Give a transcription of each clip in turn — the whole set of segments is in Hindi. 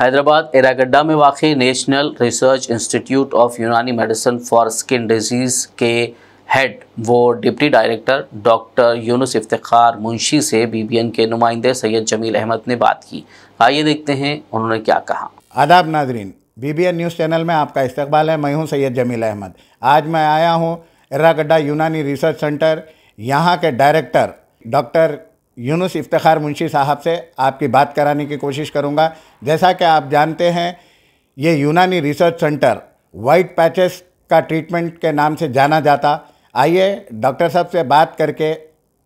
हैदराबाद एरागड्डा में वाक़ National Research Institute of Unani Medicine for Skin Diseases के हेड वो deputy director doctor Younus Iftar Munshi से बीबीएन के नुमाइंदे सैयद जमील अहमद ने बात की आइए देखते हैं उन्होंने क्या कहा आदाब नाजरीन बीबीएन न्यूज़ चैनल में आपका इस्तकबाल है मैं हूँ सैयद जमील अहमद आज मैं आया हूँ एरागड्डा यूनानी रिसर्च सेंटर यहाँ के डायरेक्टर डॉक्टर यूनुस इफ्तार मुंशी साहब से आपकी बात कराने की कोशिश करूँगा जैसा कि आप जानते हैं ये Unani research centre white patches का ट्रीटमेंट के नाम से जाना जाता आइए डॉक्टर साहब से बात करके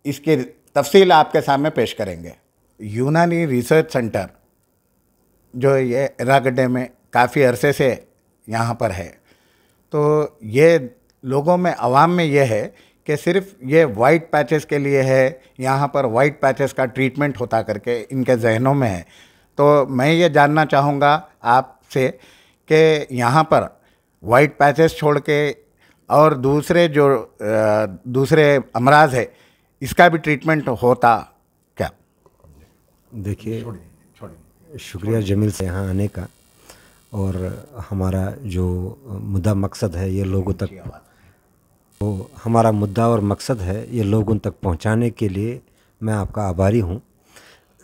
इसकी तफसील आपके सामने पेश करेंगे यूनानी रिसर्च सेंटर जो ये रागड्डे में काफ़ी अरसे से यहाँ पर है तो ये लोगों में आवाम में यह है कि सिर्फ ये वाइट पैचेस के लिए है यहाँ पर वाइट पैचेस का ट्रीटमेंट होता करके इनके जहनों में है तो मैं ये जानना चाहूँगा आपसे कि यहाँ पर वाइट पैचेस छोड़ के और दूसरे जो दूसरे अमराज है इसका भी ट्रीटमेंट होता क्या देखिए शुक्रिया जमील से यहाँ आने का और हमारा जो मुद्दा मकसद है ये लोगों तक तो हमारा मुद्दा और मकसद है ये लोगों तक पहुंचाने के लिए मैं आपका आभारी हूँ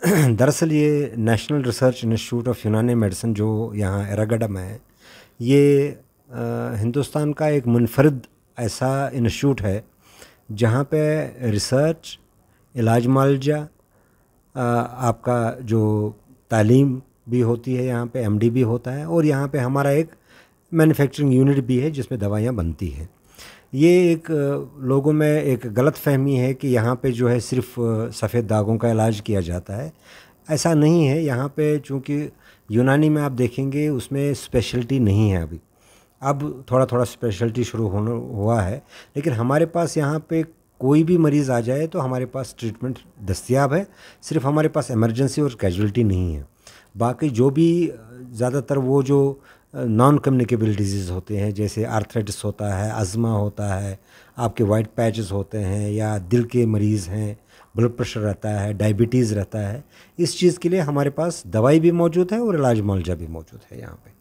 दरअसल ये National Research Institute of Unani Medicine जो यहाँ एरागडा में है ये हिंदुस्तान का एक मुनफरद ऐसा इंस्टीट्यूट है जहाँ पे रिसर्च इलाज मालजा आपका जो तालीम भी होती है यहाँ पे एमडी भी होता है और यहाँ पे हमारा एक मैन्युफैक्चरिंग यूनिट भी है जिसमें दवाइयाँ बनती हैं ये एक लोगों में एक गलत फहमी है कि यहाँ पे जो है सिर्फ सफ़ेद दागों का इलाज किया जाता है ऐसा नहीं है यहाँ पे चूँकि यूनानी में आप देखेंगे उसमें स्पेशलिटी नहीं है अभी अब थोड़ा थोड़ा स्पेशलिटी शुरू होना हुआ है लेकिन हमारे पास यहाँ पे कोई भी मरीज़ आ जाए तो हमारे पास ट्रीटमेंट दस्तियाब है सिर्फ हमारे पास एमरजेंसी और कैजुअलिटी नहीं है बाकी जो भी ज़्यादातर वो जो नॉन कम्युनिकेबल डिजीज़ होते हैं जैसे आर्थराइटिस होता है अजमा होता है आपके वाइट पैचेस होते हैं या दिल के मरीज़ हैं ब्लड प्रेशर रहता है डायबिटीज़ रहता है इस चीज़ के लिए हमारे पास दवाई भी मौजूद है और इलाज मुआवजा भी मौजूद है यहाँ पे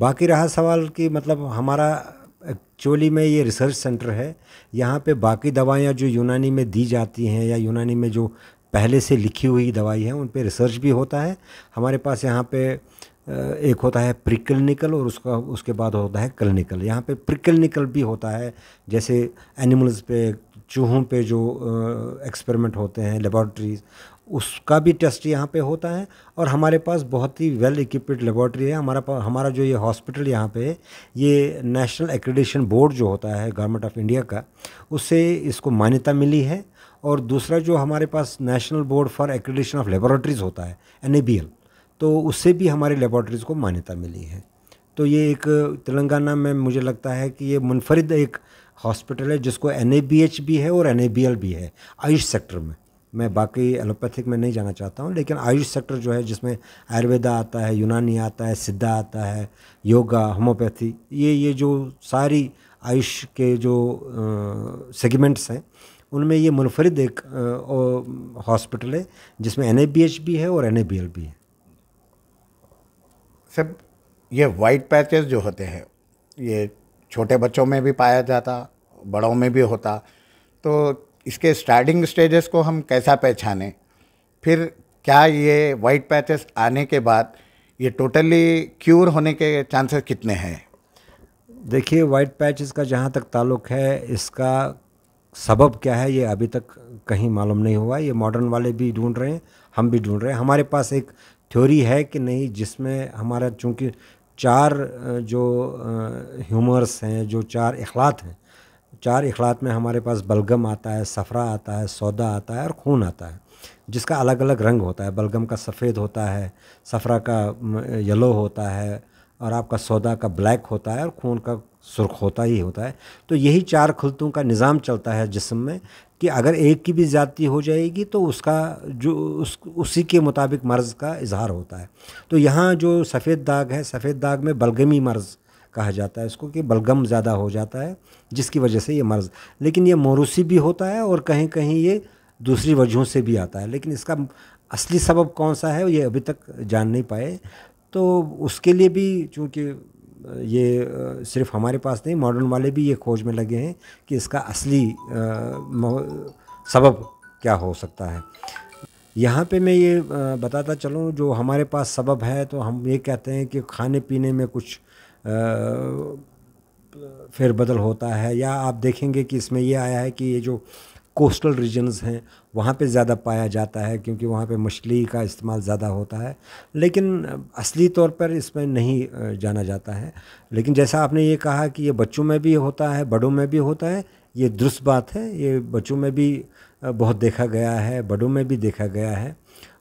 बाकी रहा सवाल कि मतलब हमारा एक्चुअली में ये रिसर्च सेंटर है यहाँ पे बाकी दवाइयाँ जो यूनानी में दी जाती हैं या यूनानी में जो पहले से लिखी हुई दवाई है उन पर रिसर्च भी होता है हमारे पास यहाँ पे एक होता है प्रिक्लिनिकल और उसका उसके बाद होता है क्लिनिकल यहाँ पे प्रिक्लिनिकल भी होता है जैसे एनिमल्स पे चूहों पे जो एक्सपेरिमेंट होते हैं लेबॉर्ट्रीज़ उसका भी टेस्ट यहाँ पे होता है और हमारे पास बहुत ही वेल इक्विप्ड लेबॉरटरी है हमारा हमारा जो ये हॉस्पिटल यहाँ पे ये नेशनल एक्रेडिशन बोर्ड जो होता है गवर्नमेंट ऑफ इंडिया का उससे इसको मान्यता मिली है और दूसरा जो हमारे पास National Board for Accreditation of Laboratories होता है एन तो उससे भी हमारे लेबॉर्ट्रीज़ को मान्यता मिली है तो ये एक तेलंगाना में मुझे लगता है कि ये मुनफरद एक हॉस्पिटल है जिसको एन भी है और एन भी है आयुष सेक्टर में मैं बाकी एलोपैथिक में नहीं जाना चाहता हूँ लेकिन आयुष सेक्टर जो है जिसमें आयुर्वेदा आता है यूनानी आता है सिद्धा आता है योगा होम्योपैथी ये ये जो सारी आयुष के जो सेगमेंट्स हैं उनमें ये मुनफरद एक हॉस्पिटल है जिसमें एन भी है और एन भी है सब ये वाइट पैचेस जो होते हैं ये छोटे बच्चों में भी पाया जाता बड़ों में भी होता तो इसके स्टार्टिंग स्टेजेस को हम कैसा पहचाने फिर क्या ये वाइट पैचेस आने के बाद ये टोटली क्योर होने के चांसेस कितने हैं देखिए वाइट पैचेस का जहाँ तक ताल्लुक है इसका सबब क्या है ये अभी तक कहीं मालूम नहीं हुआ ये मॉडर्न वाले भी ढूंढ रहे हैं हम भी ढूंढ रहे हैं हमारे पास एक थ्योरी है कि नहीं जिसमें हमारा चूँकि चार जो ह्यूमर्स हैं जो चार अखलात हैं चार अखलात में हमारे पास बलगम आता है सफ़रा आता है सौदा आता है और खून आता है जिसका अलग अलग रंग होता है बलगम का सफ़ेद होता है सफ़रा का येलो होता है और आपका सौदा का ब्लैक होता है और खून का सुर्ख होता ही होता है तो यही चार खुलतों का निज़ाम चलता है जिसम में कि अगर एक की भी ज़्यादती हो जाएगी तो उसका जो उस उसी के मुताबिक मर्ज़ का इजहार होता है तो यहाँ जो सफ़ेद दाग है सफ़ेद दाग में बलगमी मर्ज़ कहा जाता है इसको कि बलगम ज़्यादा हो जाता है जिसकी वजह से ये मर्ज़ लेकिन ये मोरूसी भी होता है और कहीं कहीं ये दूसरी वजहों से भी आता है लेकिन इसका असली सबब कौन सा है ये अभी तक जान नहीं पाए तो उसके लिए भी चूँकि ये सिर्फ हमारे पास नहीं मॉडर्न वाले भी ये खोज में लगे हैं कि इसका असली सबब क्या हो सकता है यहाँ पे मैं ये बताता चलूँ जो हमारे पास सबब है तो हम ये कहते हैं कि खाने पीने में कुछ फिर बदल होता है या आप देखेंगे कि इसमें ये आया है कि ये जो कोस्टल रीजन्स हैं वहाँ पे ज़्यादा पाया जाता है क्योंकि वहाँ पे मछली का इस्तेमाल ज़्यादा होता है लेकिन असली तौर पर इसमें नहीं जाना जाता है लेकिन जैसा आपने ये कहा कि ये बच्चों में भी होता है बड़ों में भी होता है ये दुरुस्त बात है ये बच्चों में भी बहुत देखा गया है बड़ों में भी देखा गया है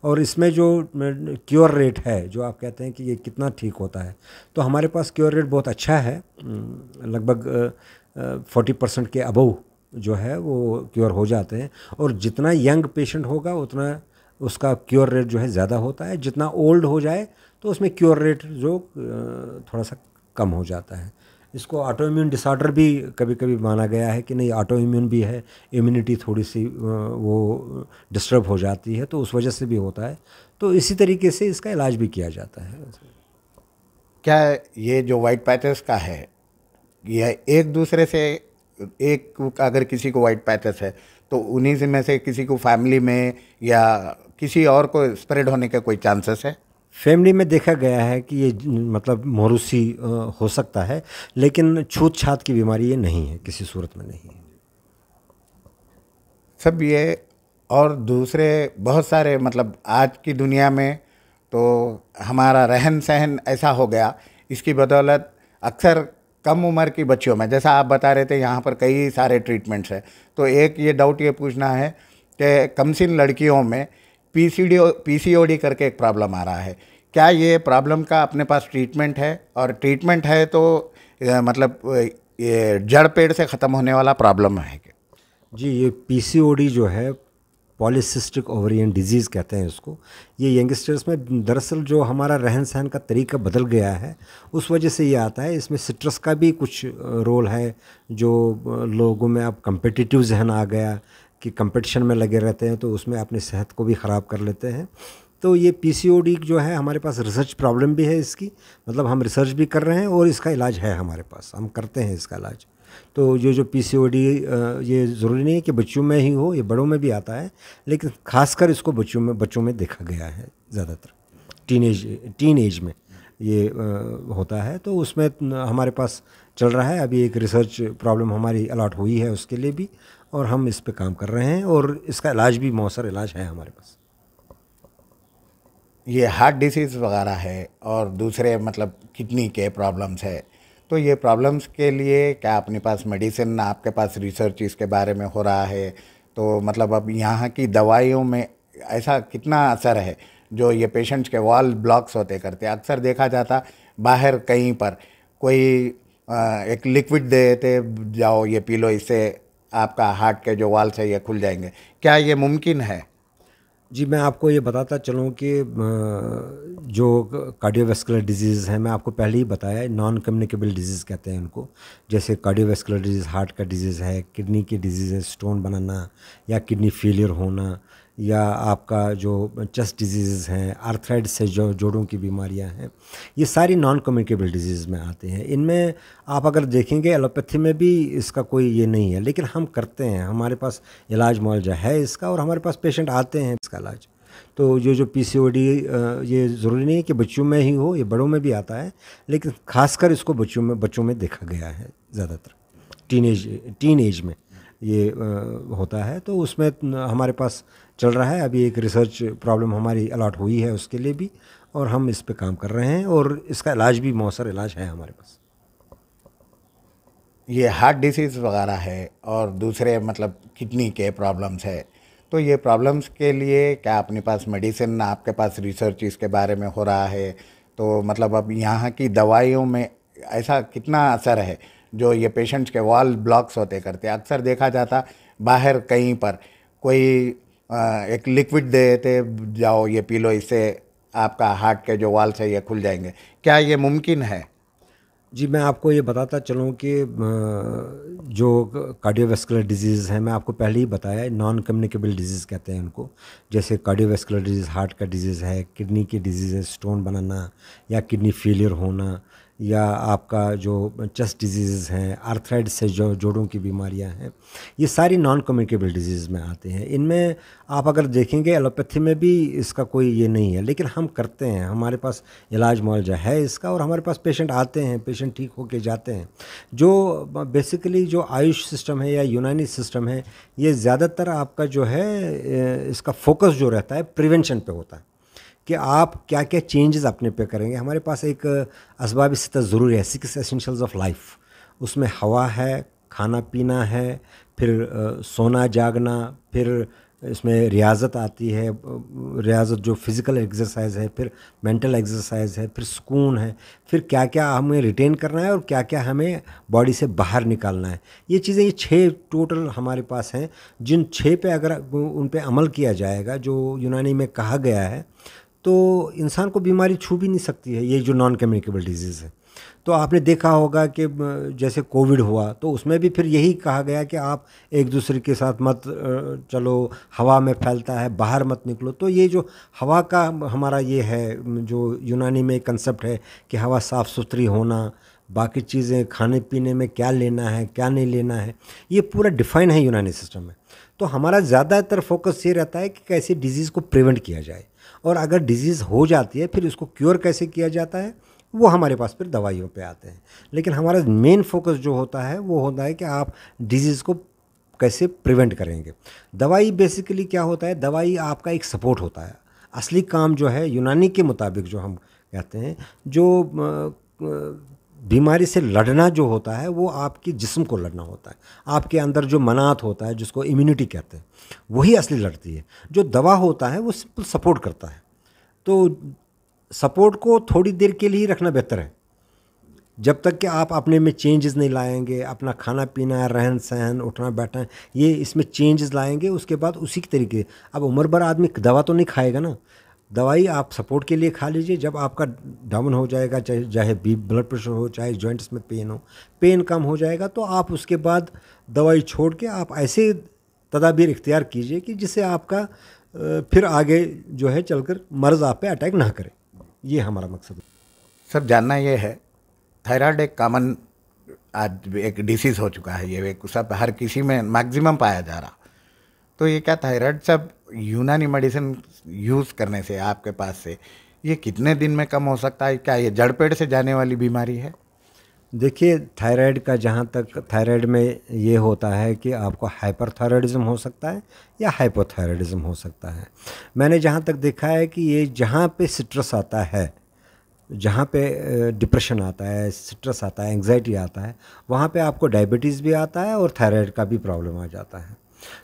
और इसमें जो क्योर रेट है जो आप कहते हैं कि ये कितना ठीक होता है तो हमारे पास क्योर रेट बहुत अच्छा है लगभग फोर्टी परसेंट के अबव जो है वो क्योर हो जाते हैं और जितना यंग पेशेंट होगा उतना उसका क्योर रेट जो है ज़्यादा होता है जितना ओल्ड हो जाए तो उसमें क्योर रेट जो थोड़ा सा कम हो जाता है इसको ऑटो इम्यून डिसऑर्डर भी कभी कभी माना गया है कि नहीं ऑटो इम्यून भी है इम्यूनिटी थोड़ी सी वो डिस्टर्ब हो जाती है तो उस वजह से भी होता है तो इसी तरीके से इसका इलाज भी किया जाता है क्या ये जो वाइट पैथर्स का है यह एक दूसरे से एक अगर किसी को वाइट पैथस है तो उन्हीं से में से किसी को फैमिली में या किसी और को स्प्रेड होने का कोई चांसेस है फैमिली में देखा गया है कि ये मतलब मोरूसी हो सकता है लेकिन छूत छात की बीमारी ये नहीं है किसी सूरत में नहीं है सब ये और दूसरे बहुत सारे मतलब आज की दुनिया में तो हमारा रहन सहन ऐसा हो गया इसकी बदौलत अक्सर कम उम्र की बच्चियों में जैसा आप बता रहे थे यहाँ पर कई सारे ट्रीटमेंट्स हैं तो एक ये डाउट ये पूछना है कि कमसिन लड़कियों में पी पीसीडी डी करके एक प्रॉब्लम आ रहा है क्या ये प्रॉब्लम का अपने पास ट्रीटमेंट है और ट्रीटमेंट है तो मतलब ये जड़ पेड़ से ख़त्म होने वाला प्रॉब्लम है जी ये पी जो है पॉलिसिस्टिक ओवरियन डिजीज़ कहते हैं इसको ये यंगस्टर्स में दरअसल जो हमारा रहन सहन का तरीका बदल गया है उस वजह से ये आता है इसमें सिट्रस का भी कुछ रोल है जो लोगों में अब कम्पिटिटिव जहन आ गया कि कंपटीशन में लगे रहते हैं तो उसमें अपनी सेहत को भी ख़राब कर लेते हैं तो ये पी जो है हमारे पास रिसर्च प्रॉब्लम भी है इसकी मतलब हम रिसर्च भी कर रहे हैं और इसका इलाज है हमारे पास हम करते हैं इसका इलाज तो ये जो पीसीओडी ये ज़रूरी नहीं है कि बच्चों में ही हो ये बड़ों में भी आता है लेकिन खासकर इसको बच्चों में बच्चों में देखा गया है ज़्यादातर टीन एज टीन एज में ये होता है तो उसमें हमारे पास चल रहा है अभी एक रिसर्च प्रॉब्लम हमारी अलाट हुई है उसके लिए भी और हम इस पर काम कर रहे हैं और इसका इलाज भी मौसर इलाज है हमारे पास ये हार्ट डिसीज़ वगैरह है और दूसरे मतलब किडनी के प्रॉब्लम्स है तो ये प्रॉब्लम्स के लिए क्या अपने पास मेडिसिन आपके पास रिसर्च इसके बारे में हो रहा है तो मतलब अब यहाँ की दवाइयों में ऐसा कितना असर है जो ये पेशेंट्स के वॉल ब्लॉक्स होते करते अक्सर देखा जाता बाहर कहीं पर कोई एक लिक्विड दे देते जाओ ये पी लो इससे आपका हार्ट के जो वॉल्स है ये खुल जाएंगे क्या ये मुमकिन है जी मैं आपको ये बताता चलूँ कि जो कार्डियोवेस्कुलर डिजीज़ हैं मैं आपको पहले ही बताया नॉन कम्युनिकेबल डिजीज़ कहते हैं उनको जैसे कार्डियोवेस्कुलर डिजीज़ हार्ट का डिजीज़ है किडनी की डिजीज़ है स्टोन बनाना या किडनी फेलियर होना या आपका जो चेस्ट डिजीज़ हैं आर्थराइड से जो जोड़ों की बीमारियां हैं ये सारी नॉन कम्युनिकेबल डिजीज़ में आते हैं इनमें आप अगर देखेंगे एलोपैथी में भी इसका कोई ये नहीं है लेकिन हम करते हैं हमारे पास इलाज मुआवजा है इसका और हमारे पास पेशेंट आते हैं इसका इलाज तो ये जो पी डी ये ज़रूरी नहीं है कि बच्चों में ही हो ये बड़ों में भी आता है लेकिन खासकर इसको बच्चों में बच्चों में देखा गया है ज़्यादातर टीन एज टीन एज में ये होता है तो उसमें हमारे पास चल रहा है अभी एक रिसर्च प्रॉब्लम हमारी अलाट हुई है उसके लिए भी और हम इस पर काम कर रहे हैं और इसका इलाज भी मौसर इलाज है हमारे पास ये हार्ट डिसीज़ वगैरह है और दूसरे मतलब किडनी के प्रॉब्लम्स है तो ये प्रॉब्लम्स के लिए क्या अपने पास मेडिसिन आपके पास रिसर्च इसके बारे में हो रहा है तो मतलब अब यहाँ की दवाइयों में ऐसा कितना असर है जो ये पेशेंट्स के वॉल ब्लॉक्स होते करते अक्सर देखा जाता बाहर कहीं पर कोई एक लिक्विड दे देते जाओ ये पी लो इससे आपका हार्ट के जो वाल्स है ये खुल जाएंगे क्या ये मुमकिन है जी मैं आपको ये बताता चलूँ कि जो कार्डियोवेस्कुलर डिजीज़ हैं मैं आपको पहले ही बताया नॉन कम्युनिकेबल डिजीज़ कहते हैं उनको जैसे कार्डियोवेस्कुलर डिजीज़ हार्ट का डिजीज़ है किडनी की डिजीज़ है स्टोन बनाना या किडनी फेलियर होना या आपका जो चेस्ट डिजीज़ हैं आर्थराइड से जो जोड़ों की बीमारियां हैं ये सारी नॉन कम्युनिकेबल डिजीज़ में आते हैं इनमें आप अगर देखेंगे एलोपैथी में भी इसका कोई ये नहीं है लेकिन हम करते हैं हमारे पास इलाज मुआवजा है इसका और हमारे पास पेशेंट आते हैं पेशेंट ठीक होके जाते हैं जो बेसिकली जो आयुष सिस्टम है या यूनानी सिस्टम है ये ज़्यादातर आपका जो है इसका फोकस जो रहता है प्रिवेंशन पर होता है कि आप क्या क्या चेंजेस अपने पे करेंगे हमारे पास एक इसबाब सतह ज़रूरी है सिक्स एसेंशल्स ऑफ लाइफ उसमें हवा है खाना पीना है फिर सोना जागना फिर इसमें रियाज़त आती है रियाज़त जो फिज़िकल एक्सरसाइज है फिर मेंटल एक्सरसाइज है फिर सुकून है फिर क्या क्या हमें रिटेन करना है और क्या क्या हमें बॉडी से बाहर निकालना है ये चीज़ें ये छः टोटल हमारे पास हैं जिन छः पे अगर उन पे अमल किया जाएगा जो यूनानी में कहा गया है तो इंसान को बीमारी छू भी नहीं सकती है ये जो नॉन कम्युनिकेबल डिजीज़ है तो आपने देखा होगा कि जैसे कोविड हुआ तो उसमें भी फिर यही कहा गया कि आप एक दूसरे के साथ मत चलो हवा में फैलता है बाहर मत निकलो तो ये जो हवा का हमारा ये है जो यूनानी में कंसेप्ट है कि हवा साफ़ सुथरी होना बाकी चीज़ें खाने पीने में क्या लेना है क्या नहीं लेना है ये पूरा डिफाइन है यूनानी सिस्टम में तो हमारा ज़्यादातर फोकस ये रहता है कि कैसे डिज़ीज़ को प्रिवेंट किया जाए और अगर डिजीज़ हो जाती है फिर उसको क्योर कैसे किया जाता है वो हमारे पास फिर दवाइयों पे आते हैं लेकिन हमारा मेन फोकस जो होता है वो होता है कि आप डिजीज़ को कैसे प्रिवेंट करेंगे दवाई बेसिकली क्या होता है दवाई आपका एक सपोर्ट होता है असली काम जो है यूनानी के मुताबिक जो हम कहते हैं जो बीमारी से लड़ना जो होता है वो आपके जिस्म को लड़ना होता है आपके अंदर जो मनात होता है जिसको इम्यूनिटी कहते हैं वही असली लड़ती है जो दवा होता है वो सिंपल सपोर्ट करता है तो सपोर्ट को थोड़ी देर के लिए रखना बेहतर है जब तक कि आप अपने में चेंजेस नहीं लाएंगे अपना खाना पीना रहन सहन उठना बैठना ये इसमें चेंजेस लाएंगे उसके बाद उसी के तरीके अब उम्र भर आदमी दवा तो नहीं खाएगा ना दवाई आप सपोर्ट के लिए खा लीजिए जब आपका डाउन हो जाएगा चाहे चाहे बी ब्लड प्रेशर हो चाहे जॉइंट्स में पेन हो पेन कम हो जाएगा तो आप उसके बाद दवाई छोड़ के आप ऐसे तदाबीर इख्तियार कीजिए कि जिससे आपका फिर आगे जो है चलकर मर्ज़ आप पे अटैक ना करे ये हमारा मकसद है सर जानना ये है थायराइड एक कॉमन आज एक डिसीज़ हो चुका है ये एक सब हर किसी में मैक्सिमम पाया जा रहा तो ये क्या थायराइड सब यूनानी मेडिसिन यूज़ करने से आपके पास से ये कितने दिन में कम हो सकता है क्या ये जड़ पेड़ से जाने वाली बीमारी है देखिए थायराइड का जहाँ तक थायराइड में ये होता है कि आपको हाइपरथायराइडिज्म हो सकता है या हाइपोथायराइडिज्म हो सकता है मैंने जहाँ तक देखा है कि ये जहाँ पे सिट्रस आता है जहाँ पे डिप्रेशन आता है सिट्रस आता है एंग्जाइटी आता है वहाँ पे आपको डायबिटीज़ भी आता है और थायराइड का भी प्रॉब्लम आ जाता है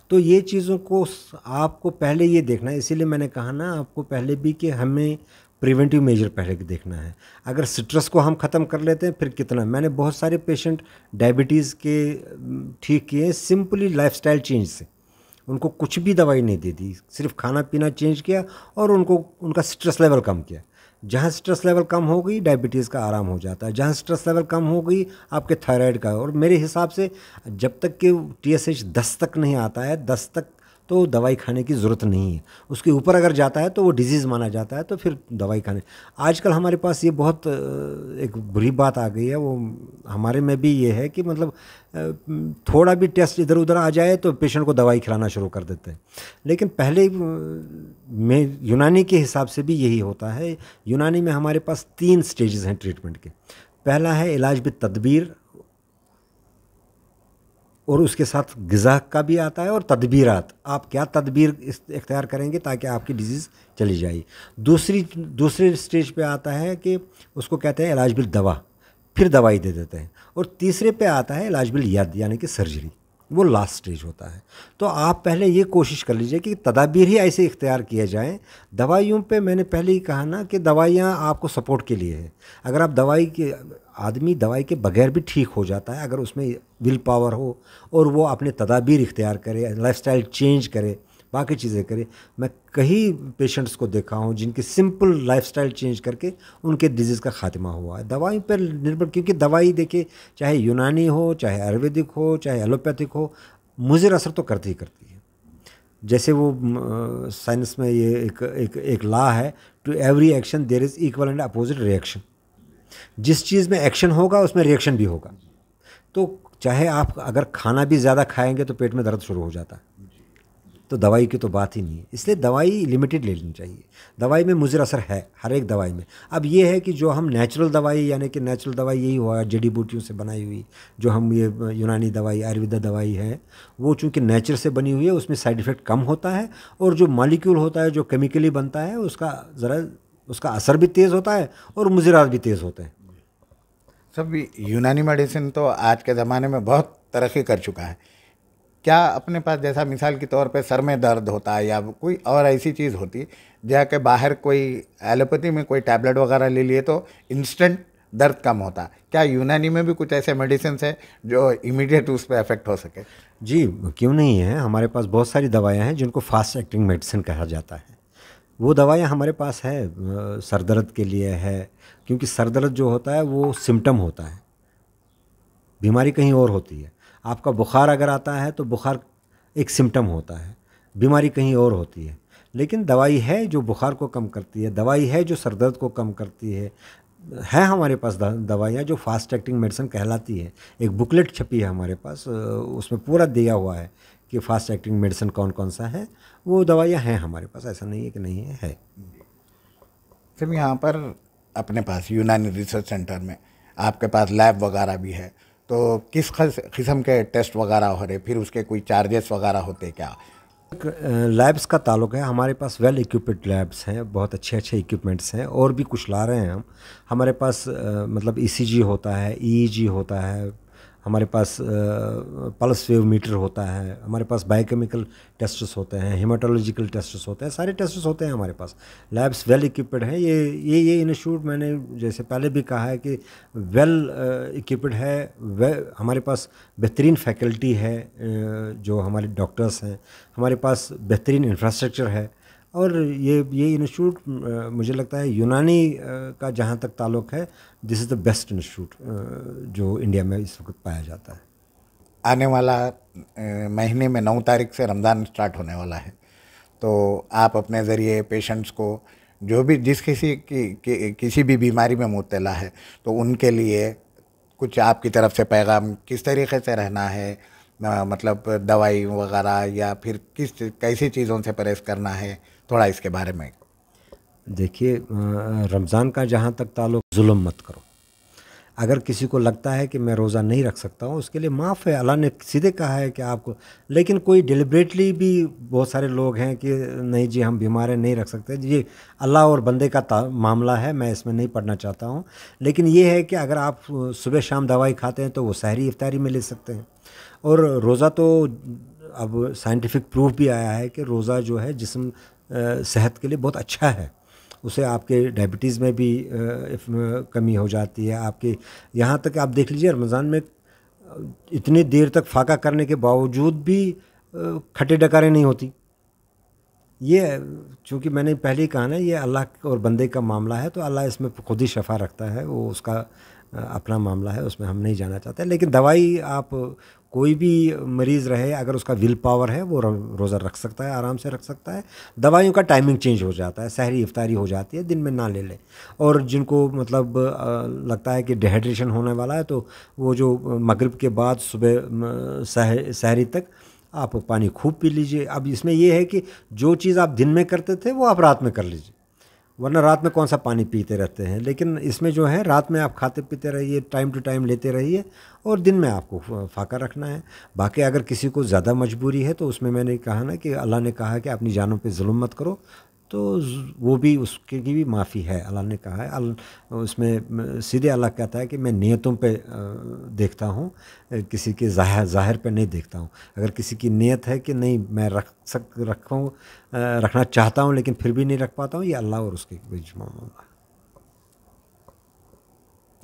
तो ये चीज़ों को आपको पहले ये देखना है इसीलिए मैंने कहा ना आपको पहले भी कि हमें प्रिवेंटिव मेजर पहले देखना है अगर सिट्रस को हम ख़त्म कर लेते हैं फिर कितना मैंने बहुत सारे पेशेंट डायबिटीज़ के ठीक किए हैं सिंपली लाइफ चेंज से उनको कुछ भी दवाई नहीं दे दी सिर्फ खाना पीना चेंज किया और उनको उनका स्ट्रेस लेवल कम किया जहाँ स्ट्रेस लेवल कम हो गई डायबिटीज़ का आराम हो जाता है जहाँ स्ट्रेस लेवल कम हो गई आपके थायराइड का और मेरे हिसाब से जब तक कि टी एस एच दस तक नहीं आता है दस तक तो दवाई खाने की ज़रूरत नहीं है उसके ऊपर अगर जाता है तो वो डिजीज़ माना जाता है तो फिर दवाई खाने आजकल हमारे पास ये बहुत एक बुरी बात आ गई है वो हमारे में भी ये है कि मतलब थोड़ा भी टेस्ट इधर उधर आ जाए तो पेशेंट को दवाई खिलाना शुरू कर देते हैं लेकिन पहले में यूनानी के हिसाब से भी यही होता है यूनानी में हमारे पास तीन स्टेजेस हैं ट्रीटमेंट के पहला है इलाज भी तदबीर और उसके साथ गज़ा का भी आता है और तदबीरात आप क्या तदबीर इख्तियार करेंगे ताकि आपकी डिजीज़ चली जाए दूसरी दूसरे स्टेज पे आता है कि उसको कहते हैं इलाज बिल दवा फिर दवाई दे देते हैं और तीसरे पे आता है इलाज बिल याद यानी कि सर्जरी वो लास्ट स्टेज होता है तो आप पहले ये कोशिश कर लीजिए कि तदाबीर ही ऐसे इख्तियार किए जाएँ दवाइयों पे मैंने पहले ही कहा ना कि दवाइयाँ आपको सपोर्ट के लिए हैं अगर आप दवाई के आदमी दवाई के बगैर भी ठीक हो जाता है अगर उसमें विल पावर हो और वो अपने तदाबीर इख्तियार करे लाइफ चेंज करे बाकी चीज़ें करें मैं कई पेशेंट्स को देखा हूँ जिनकी सिंपल लाइफस्टाइल चेंज करके उनके डिजीज़ का खात्मा हुआ है दवाई पर निर्भर क्योंकि दवाई देखिए चाहे यूनानी हो चाहे आयुर्वेदिक हो चाहे एलोपैथिक हो मुजर असर तो करती ही करती है जैसे वो साइंस में ये एक एक एक ला है to every action there is equal and opposite reaction जिस चीज़ में एक्शन होगा उसमें रिएक्शन भी होगा तो चाहे आप अगर खाना भी ज़्यादा खाएंगे तो पेट में दर्द शुरू हो जाता है तो दवाई की तो बात ही नहीं है इसलिए दवाई लिमिटेड ले लेनी चाहिए दवाई में मुजर असर है हर एक दवाई में अब ये है कि जो हम नेचुरल दवाई यानी कि नेचुरल दवाई यही हुआ जड़ी बूटियों से बनाई हुई जो हम ये यूनानी दवाई आयुर्वेदा दवाई है वो चूँकि नेचर से बनी हुई है उसमें साइड इफ़ेक्ट कम होता है और जो मालिक्यूल होता है जो केमिकली बनता है उसका ज़रा उसका असर भी तेज़ होता है और मुजरात भी तेज़ होते हैं सब यूनानी मेडिसिन तो आज के ज़माने में बहुत तरक्की कर चुका है क्या अपने पास जैसा मिसाल के तौर पे सर में दर्द होता है या कोई और ऐसी चीज़ होती जाके बाहर कोई एलोपैथी में कोई टैबलेट वगैरह ले लिए तो इंस्टेंट दर्द कम होता क्या यूनानी में भी कुछ ऐसे मेडिसिन है जो इमीडिएट उस पर अफेक्ट हो सके जी क्यों नहीं है हमारे पास बहुत सारी दवाएँ हैं जिनको फास्ट एक्टिंग मेडिसिन कहा जाता है वो दवाएं हमारे पास है सर दर्द के लिए है क्योंकि सर दर्द जो होता है वो सिम्टम होता है बीमारी कहीं और होती है आपका बुखार अगर आता है तो बुखार एक सिम्टम होता है बीमारी कहीं और होती है लेकिन दवाई है जो बुखार को कम करती है दवाई है जो सर दर्द को कम करती है है हमारे पास दवाइयाँ जो फास्ट एक्टिंग मेडिसिन कहलाती है एक बुकलेट छपी है हमारे पास उसमें पूरा दिया हुआ है कि फास्ट एक्टिंग मेडिसिन कौन कौन सा है वो दवाइयाँ हैं हमारे पास ऐसा नहीं है कि नहीं है, है। सर यहाँ पर अपने पास यूनानी रिसर्च सेंटर में आपके पास लैब वगैरह भी है तो किस किस्म के टेस्ट वगैरह हो रहे फिर उसके कोई चार्जेस वगैरह होते क्या लैब्स का ताल्लुक है हमारे पास वेल इक्विप्ड लैब्स हैं बहुत अच्छे अच्छे इक्विपमेंट्स हैं और भी कुछ ला रहे हैं हम हमारे पास मतलब ईसीजी e होता है ईईजी e e होता है हमारे पास पल्स वेव मीटर होता है हमारे पास बायोकेमिकल टेस्ट्स होते हैं हेमाटोलॉजिकल टेस्ट्स होते हैं सारे टेस्ट्स होते हैं हमारे पास लैब्स वेल इक्विप्ड हैं ये ये ये इंस्टीट्यूट मैंने जैसे पहले भी कहा है कि वेल इक्विप्ड है वे हमारे पास बेहतरीन फैकल्टी है जो हमारे डॉक्टर्स हैं हमारे पास बेहतरीन इंफ्रास्ट्रक्चर है और ये ये इंस्टीट्यूट मुझे लगता है यूनानी का जहाँ तक ताल्लुक़ है this is the best institute जो इंडिया में इस वक्त पाया जाता है आने वाला महीने में नौ तारीख से रमज़ान स्टार्ट होने वाला है तो आप अपने ज़रिए पेशेंट्स को जो भी जिस किसी की कि, किसी भी बीमारी में मुबतला है तो उनके लिए कुछ आपकी तरफ से पैगाम किस तरीके से रहना है मतलब दवाई वगैरह या फिर किस कैसी चीज़ों से परहेज़ करना है थोड़ा इसके बारे में देखिए रमज़ान का जहाँ तक ताल्लुक जुल्म मत करो अगर किसी को लगता है कि मैं रोज़ा नहीं रख सकता हूँ उसके लिए माफ़ है अल्लाह ने सीधे कहा है कि आपको लेकिन कोई डिलिब्रेटली भी बहुत सारे लोग हैं कि नहीं जी हम बीमार हैं नहीं रख सकते ये अल्लाह और बंदे का मामला है मैं इसमें नहीं पढ़ना चाहता हूँ लेकिन ये है कि अगर आप सुबह शाम दवाई खाते हैं तो वो शहरी इफ्तारी में ले सकते हैं और रोज़ा तो अब साइंटिफिक प्रूफ भी आया है कि रोज़ा जो है जिसम सेहत के लिए बहुत अच्छा है उसे आपके डायबिटीज़ में भी कमी हो जाती है आपके यहाँ तक आप देख लीजिए रमज़ान में इतनी देर तक फाका करने के बावजूद भी खटे डकारें नहीं होती ये चूँकि मैंने पहले ही कहा ना ये अल्लाह और बंदे का मामला है तो अल्लाह इसमें खुद ही शफा रखता है वो उसका अपना मामला है उसमें हम नहीं जाना चाहते लेकिन दवाई आप कोई भी मरीज़ रहे अगर उसका विल पावर है वो रोज़ा रख सकता है आराम से रख सकता है दवाइयों का टाइमिंग चेंज हो जाता है सहरी इफ्तारी हो जाती है दिन में ना ले लें और जिनको मतलब लगता है कि डिहाइड्रेशन होने वाला है तो वो जो मगरब के बाद सुबह सह, सहरी तक आप पानी खूब पी लीजिए अब इसमें यह है कि जो चीज़ आप दिन में करते थे वो आप रात में कर लीजिए वरना रात में कौन सा पानी पीते रहते हैं लेकिन इसमें जो है रात में आप खाते पीते रहिए टाइम टू टाइम लेते रहिए और दिन में आपको फाका रखना है बाकी अगर किसी को ज़्यादा मजबूरी है तो उसमें मैंने कहा ना कि अल्लाह ने कहा कि अपनी जानों पर जुल्म मत करो तो वो भी उसके की भी माफ़ी है अल्लाह ने कहा है अल, उसमें सीधे अल्लाह कहता है कि मैं नियतों पे देखता हूँ किसी के जाहिर जाहिर पे नहीं देखता हूँ अगर किसी की नियत है कि नहीं मैं रख सक रखूँ रखना चाहता हूँ लेकिन फिर भी नहीं रख पाता हूँ ये अल्लाह और उसके बीच मामला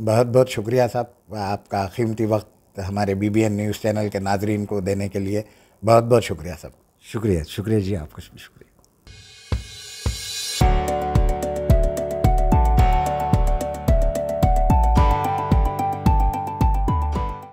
बहुत बहुत शुक्रिया साहब आपका कीमती वक्त हमारे B B N news channel के नाजरीन को देने के लिए बहुत बहुत शुक्रिया साहब शुक्रिया शुक्रिया जी आपका भी शुक्रिया